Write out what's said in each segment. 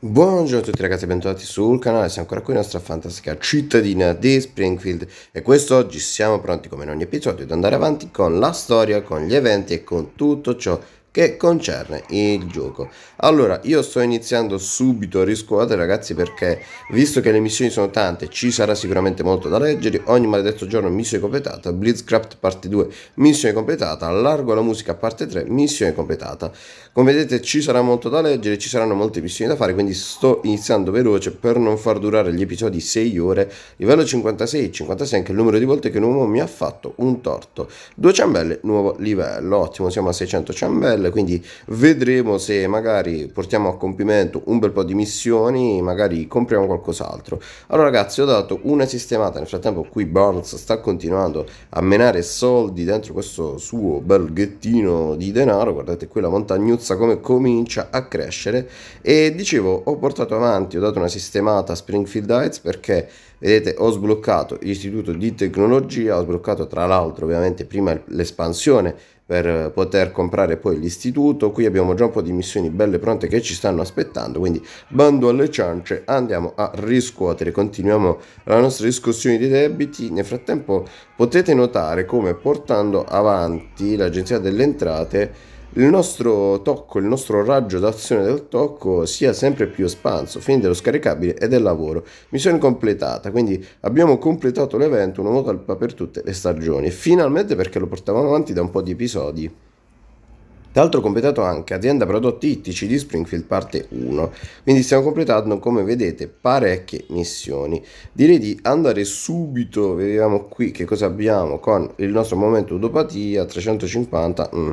Buongiorno a tutti ragazzi e bentornati sul canale, siamo ancora qui nella nostra fantastica cittadina di Springfield e quest'oggi siamo pronti come in ogni episodio ad andare avanti con la storia, con gli eventi e con tutto ciò che concerne il gioco. Allora, io sto iniziando subito a riscuotere ragazzi perché visto che le missioni sono tante, ci sarà sicuramente molto da leggere, ogni maledetto giorno missione completata, Blitzcraft parte 2 missione completata, Largo la musica parte 3 missione completata. Come vedete ci sarà molto da leggere, ci saranno molte missioni da fare, quindi sto iniziando veloce per non far durare gli episodi 6 ore, livello 56 56 anche il numero di volte che un uomo mi ha fatto un torto. Due ciambelle, nuovo livello, ottimo, siamo a 600 ciambelle quindi vedremo se magari portiamo a compimento un bel po' di missioni, magari compriamo qualcos'altro. Allora ragazzi ho dato una sistemata, nel frattempo qui Barnes sta continuando a menare soldi dentro questo suo bel ghettino di denaro, guardate qui la montagnuzza come comincia a crescere e dicevo ho portato avanti, ho dato una sistemata a Springfield Heights perché vedete ho sbloccato l'istituto di tecnologia, ho sbloccato tra l'altro ovviamente prima l'espansione per poter comprare poi l'istituto. Qui abbiamo già un po' di missioni belle pronte che ci stanno aspettando, quindi bando alle ciance, andiamo a riscuotere, continuiamo la nostra discussione di debiti. Nel frattempo potete notare come portando avanti l'agenzia delle entrate il nostro tocco, il nostro raggio d'azione del tocco sia sempre più espanso, fin dello scaricabile e del lavoro. Missione completata, quindi abbiamo completato l'evento, una volta per tutte le stagioni, finalmente perché lo portavamo avanti da un po' di episodi. Tra l'altro ho completato anche azienda prodotti ittici di Springfield parte 1, quindi stiamo completando come vedete parecchie missioni. Direi di andare subito, vediamo qui che cosa abbiamo con il nostro momento udopatia 350, mm,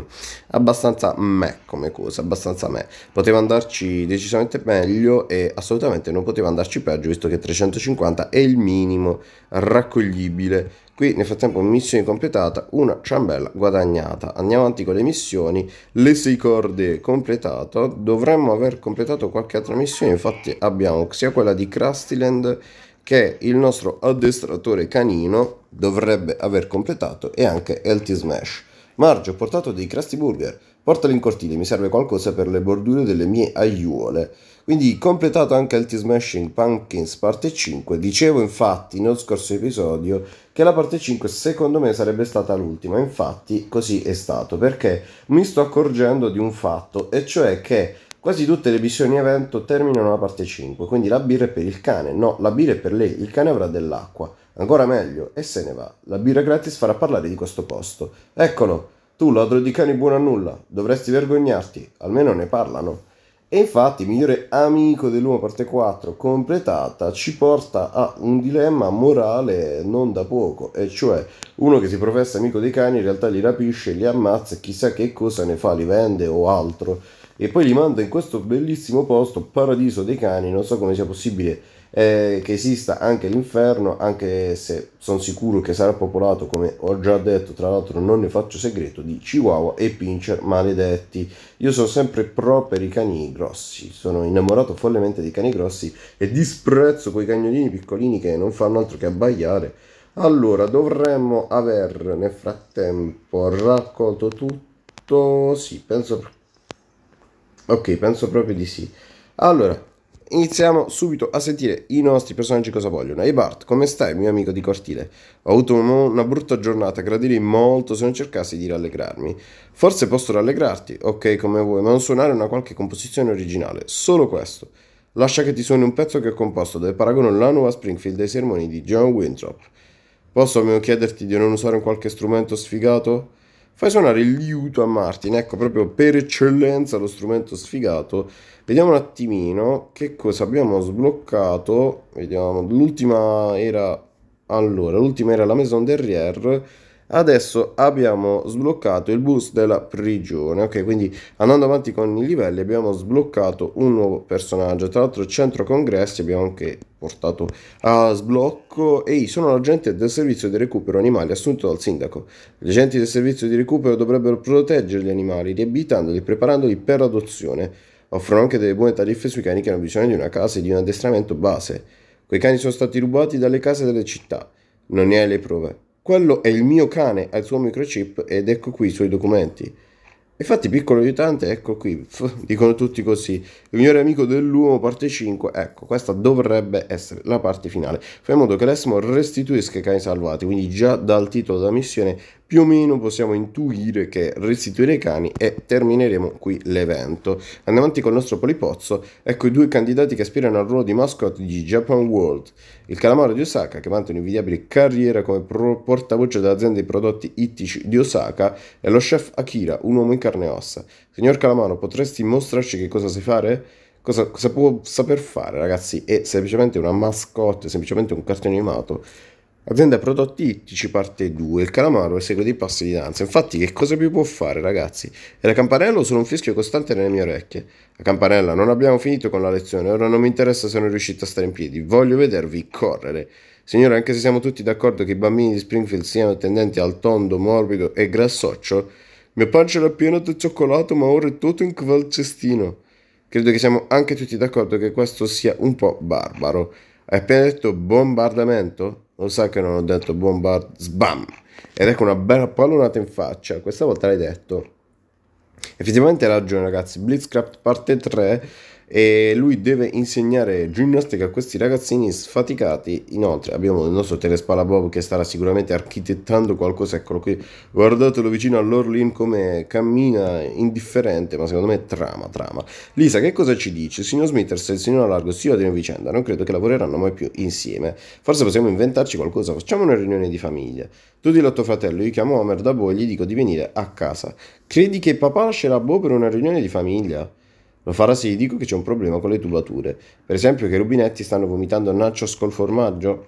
abbastanza me come cosa, abbastanza me. Poteva andarci decisamente meglio e assolutamente non poteva andarci peggio visto che 350 è il minimo raccoglibile Qui nel frattempo missione completata, una ciambella guadagnata. Andiamo avanti con le missioni, le 6 corde completato, dovremmo aver completato qualche altra missione, infatti abbiamo sia quella di Krustyland che il nostro addestratore canino dovrebbe aver completato e anche LT Smash. Marge, ho portato dei Krusty Burger, portali in cortile, mi serve qualcosa per le bordure delle mie aiuole. Quindi completato anche il T-Smashing Pumpkins parte 5, dicevo infatti nello scorso episodio che la parte 5 secondo me sarebbe stata l'ultima, infatti così è stato, perché mi sto accorgendo di un fatto, e cioè che quasi tutte le missioni evento terminano la parte 5, quindi la birra è per il cane, no, la birra è per lei, il cane avrà dell'acqua, ancora meglio, e se ne va, la birra gratis farà parlare di questo posto. Eccolo, tu ladro di cani buono a nulla, dovresti vergognarti, almeno ne parlano. E infatti, migliore amico dell'uomo parte 4 completata ci porta a un dilemma morale non da poco, e cioè uno che si professa amico dei cani in realtà li rapisce, li ammazza e chissà che cosa ne fa, li vende o altro e poi li manda in questo bellissimo posto, paradiso dei cani, non so come sia possibile eh, che esista anche l'inferno, anche se sono sicuro che sarà popolato, come ho già detto, tra l'altro non ne faccio segreto, di Chihuahua e Pincher maledetti. Io sono sempre pro per i cani grossi, sono innamorato follemente dei cani grossi e disprezzo quei cagnolini piccolini che non fanno altro che abbaiare. Allora, dovremmo aver nel frattempo raccolto tutto, sì, penso Ok, penso proprio di sì. Allora, iniziamo subito a sentire i nostri personaggi cosa vogliono. Ehi hey Bart, come stai, mio amico di cortile? Ho avuto una brutta giornata, gradirei molto se non cercassi di rallegrarmi. Forse posso rallegrarti, ok, come vuoi, ma non suonare una qualche composizione originale, solo questo. Lascia che ti suoni un pezzo che ho composto dove paragono la nuova Springfield dei sermoni di John Winthrop. Posso almeno chiederti di non usare un qualche strumento sfigato? fai suonare il liuto a Martin, ecco proprio per eccellenza lo strumento sfigato. Vediamo un attimino che cosa abbiamo sbloccato, vediamo, l'ultima era, allora, l'ultima era la Maison Derrière, Adesso abbiamo sbloccato il boost della prigione, ok? Quindi andando avanti con i livelli abbiamo sbloccato un nuovo personaggio. Tra l'altro centro congressi abbiamo anche portato a sblocco Ehi, sono l'agente del servizio di recupero animali assunto dal sindaco. Gli agenti del servizio di recupero dovrebbero proteggere gli animali, riabilitandoli e preparandoli per l'adozione. Offrono anche delle buone tariffe sui cani che hanno bisogno di una casa e di un addestramento base. Quei cani sono stati rubati dalle case delle città. Non ne hai le prove. Quello è il mio cane, al suo microchip ed ecco qui i suoi documenti. Infatti, piccolo aiutante, ecco qui, dicono tutti così. Il migliore amico dell'uomo, parte 5. Ecco, questa dovrebbe essere la parte finale. Fai in modo che l'Esmo restituisca i cani salvati. Quindi, già dal titolo della missione, più o meno possiamo intuire che restituire i cani e termineremo qui l'evento. Andiamo avanti con il nostro polipozzo. Ecco i due candidati che aspirano al ruolo di mascotte di Japan World. Il calamaro di Osaka, che vanta un'invidiabile carriera come portavoce dell'azienda di prodotti ittici di Osaka, e lo chef Akira, un uomo in carne e ossa. Signor Calamano, potresti mostrarci che cosa sai fare? Cosa, cosa può saper fare, ragazzi? È semplicemente una mascotte, semplicemente un cartone animato. Azienda prodotti ittici parte 2. Il calamaro segue dei passi di danza. Infatti, che cosa più può fare, ragazzi? E la campanella o solo un fischio costante nelle mie orecchie? La campanella, non abbiamo finito con la lezione. Ora non mi interessa se non riuscite a stare in piedi. Voglio vedervi correre. Signore, anche se siamo tutti d'accordo che i bambini di Springfield siano tendenti al tondo, morbido e grassoccio, mio pancio era pieno di cioccolato, ma ora è tutto in quel cestino. Credo che siamo anche tutti d'accordo che questo sia un po' barbaro. Hai appena detto bombardamento? Lo sai che non ho detto bombard... Sbam! Ed ecco una bella pallonata in faccia. Questa volta l'hai detto. Effettivamente hai ragione, ragazzi. Blitzcraft parte 3 e lui deve insegnare ginnastica a questi ragazzini sfaticati. Inoltre abbiamo il nostro telespala Bob che starà sicuramente architettando qualcosa, eccolo qui, guardatelo vicino all'Orlin come cammina indifferente, ma secondo me trama, trama. Lisa, che cosa ci dice? signor Smithers e il signor Largo si odiano vicenda, non credo che lavoreranno mai più insieme. Forse possiamo inventarci qualcosa, facciamo una riunione di famiglia. Tu dillo a tuo fratello, io chiamo Homer da Bo e gli dico di venire a casa. Credi che papà lascerà Bo per una riunione di famiglia? Lo farà se gli dico che c'è un problema con le tubature. Per esempio che i rubinetti stanno vomitando nachos col formaggio.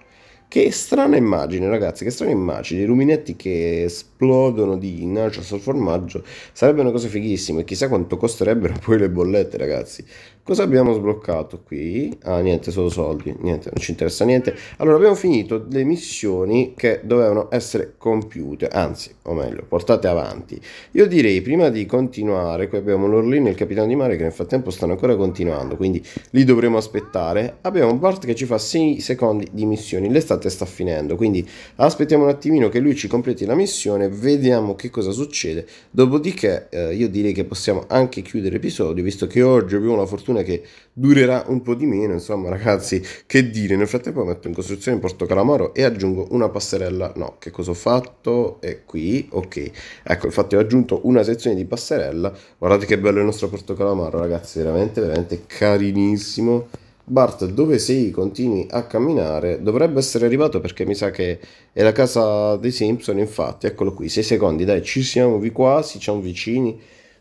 Che strana immagine, ragazzi, che strana immagine. I rubinetti che esplodono di nachos al formaggio sarebbe una cosa fighissima e chissà quanto costerebbero poi le bollette, ragazzi. Cosa abbiamo sbloccato qui? Ah, niente, solo soldi, niente, non ci interessa niente. Allora, abbiamo finito le missioni che dovevano essere compiute, anzi, o meglio, portate avanti. Io direi, prima di continuare, qui abbiamo l'Orlino e il Capitano di Mare che nel frattempo stanno ancora continuando, quindi li dovremo aspettare. Abbiamo Bart che ci fa 6 secondi di missioni, l'estate sta finendo, quindi aspettiamo un attimino che lui ci completi la missione, vediamo che cosa succede. Dopodiché eh, io direi che possiamo anche chiudere l'episodio, visto che oggi abbiamo la fortuna stagione che durerà un po' di meno, insomma ragazzi che dire, nel frattempo metto in costruzione il Porto Calamaro e aggiungo una passerella, no, che cosa ho fatto? È qui, ok, ecco infatti ho aggiunto una sezione di passerella, guardate che bello il nostro Porto Calamaro ragazzi, veramente veramente carinissimo. Bart, dove sei? Continui a camminare. Dovrebbe essere arrivato perché mi sa che è la casa dei Simpson, infatti. Eccolo qui, 6 secondi, dai, ci siamo vi quasi, siamo vicini.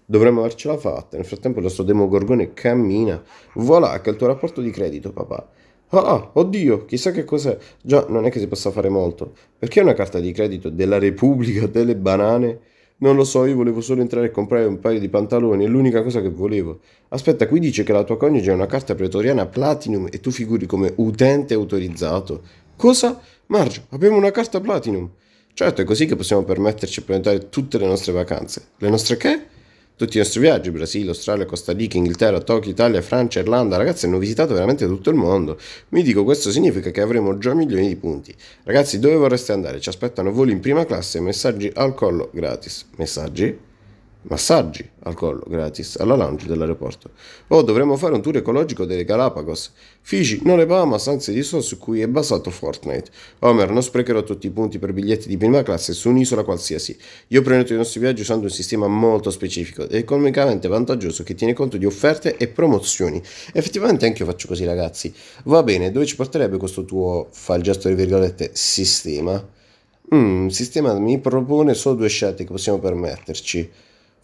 Dovremmo avercela fatta. Nel frattempo il nostro demogorgone cammina. Voilà, che è il tuo rapporto di credito, papà. Ah, oddio, chissà che cos'è. Già, non è che si possa fare molto. Perché una carta di credito della Repubblica delle Banane? Non lo so, io volevo solo entrare e comprare un paio di pantaloni, è l'unica cosa che volevo. Aspetta, qui dice che la tua coniuge è una carta pretoriana Platinum e tu figuri come utente autorizzato. Cosa? Marge, abbiamo una carta Platinum. Certo, è così che possiamo permetterci di prenotare tutte le nostre vacanze. Le nostre che? tutti i nostri viaggi, Brasile, Australia, Costa Rica, Inghilterra, Tokyo, Italia, Francia, Irlanda, ragazzi hanno visitato veramente tutto il mondo. Mi dico, questo significa che avremo già milioni di punti. Ragazzi, dove vorreste andare? Ci aspettano voli in prima classe e messaggi al collo gratis. Messaggi? Massaggi al collo gratis alla lounge dell'aeroporto. O dovremmo fare un tour ecologico delle Galapagos. Fiji non le Bahamas, anzi di so su cui è basato Fortnite. Homer, non sprecherò tutti i punti per biglietti di prima classe su un'isola qualsiasi. Io prenoto i nostri viaggi usando un sistema molto specifico ed economicamente vantaggioso che tiene conto di offerte e promozioni. Effettivamente anche io faccio così ragazzi. Va bene, dove ci porterebbe questo tuo, fa il gesto di virgolette, sistema? Mm, il sistema mi propone solo due scelte che possiamo permetterci.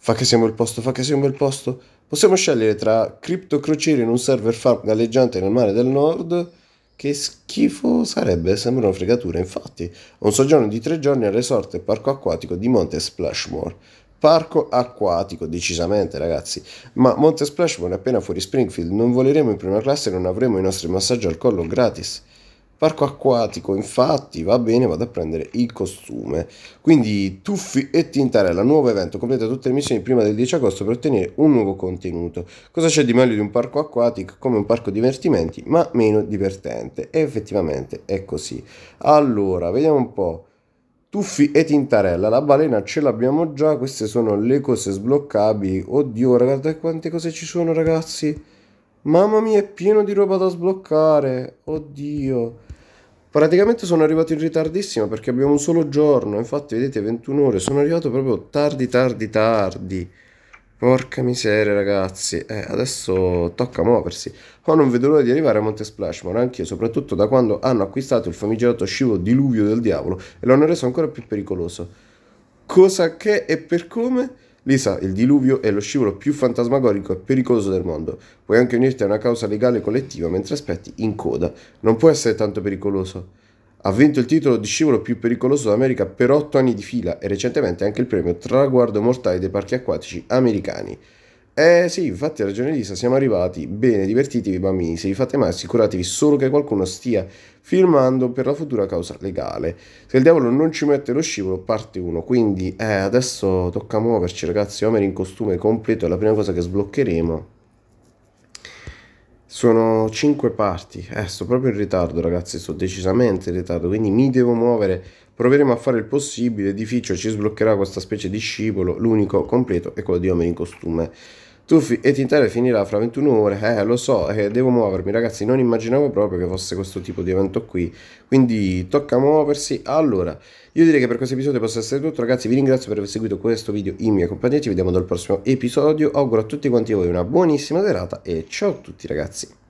Fa che sia un bel posto, fa che sia un bel posto. Possiamo scegliere tra Crypto Crociere in un server farm galleggiante nel mare del nord. Che schifo sarebbe, sembra una fregatura, infatti. Un soggiorno di tre giorni al resort e parco acquatico di Monte Splashmore. Parco acquatico, decisamente ragazzi. Ma Monte Splashmore è appena fuori Springfield, non voleremo in prima classe e non avremo i nostri massaggi al collo gratis. Parco acquatico, infatti, va bene, vado a prendere il costume. Quindi Tuffi e Tintarella, nuovo evento, completa tutte le missioni prima del 10 agosto per ottenere un nuovo contenuto. Cosa c'è di meglio di un parco acquatico? Come un parco divertimenti, ma meno divertente. E effettivamente è così. Allora, vediamo un po'. Tuffi e Tintarella, la balena ce l'abbiamo già, queste sono le cose sbloccabili. Oddio, guardate quante cose ci sono ragazzi. Mamma mia, è pieno di roba da sbloccare. Oddio. Praticamente sono arrivato in ritardissimo perché abbiamo un solo giorno. Infatti, vedete, 21 ore. Sono arrivato proprio tardi, tardi, tardi. Porca miseria, ragazzi. Eh, adesso tocca muoversi. Ma non vedo l'ora di arrivare a Monte Splashmore, anch'io, soprattutto da quando hanno acquistato il famigerato scivolo diluvio del diavolo e lo hanno reso ancora più pericoloso. Cosa che e per come? Lisa, il diluvio è lo scivolo più fantasmagorico e pericoloso del mondo. Puoi anche unirti a una causa legale collettiva mentre aspetti in coda. Non può essere tanto pericoloso. Ha vinto il titolo di scivolo più pericoloso d'America per 8 anni di fila e recentemente anche il premio Traguardo Mortale dei Parchi Acquatici Americani. Eh sì, infatti ha ragione Lisa, siamo arrivati. Bene, divertitevi bambini, se vi fate male assicuratevi solo che qualcuno stia firmando per la futura causa legale. Se il diavolo non ci mette lo scivolo, parte uno. Quindi eh, adesso tocca muoverci ragazzi, Homer in costume completo è la prima cosa che sbloccheremo. Sono 5 parti, eh sto proprio in ritardo ragazzi, sto decisamente in ritardo, quindi mi devo muovere Proveremo a fare il possibile, edificio ci sbloccherà questa specie di scivolo, l'unico completo è quello di uomini in costume. Tuffi e Tintare finirà fra 21 ore, eh lo so, eh, devo muovermi ragazzi, non immaginavo proprio che fosse questo tipo di evento qui, quindi tocca muoversi. Allora, io direi che per questo episodio possa essere tutto ragazzi, vi ringrazio per aver seguito questo video in mia compagnia, ci vediamo dal prossimo episodio, auguro a tutti quanti voi una buonissima serata e ciao a tutti ragazzi.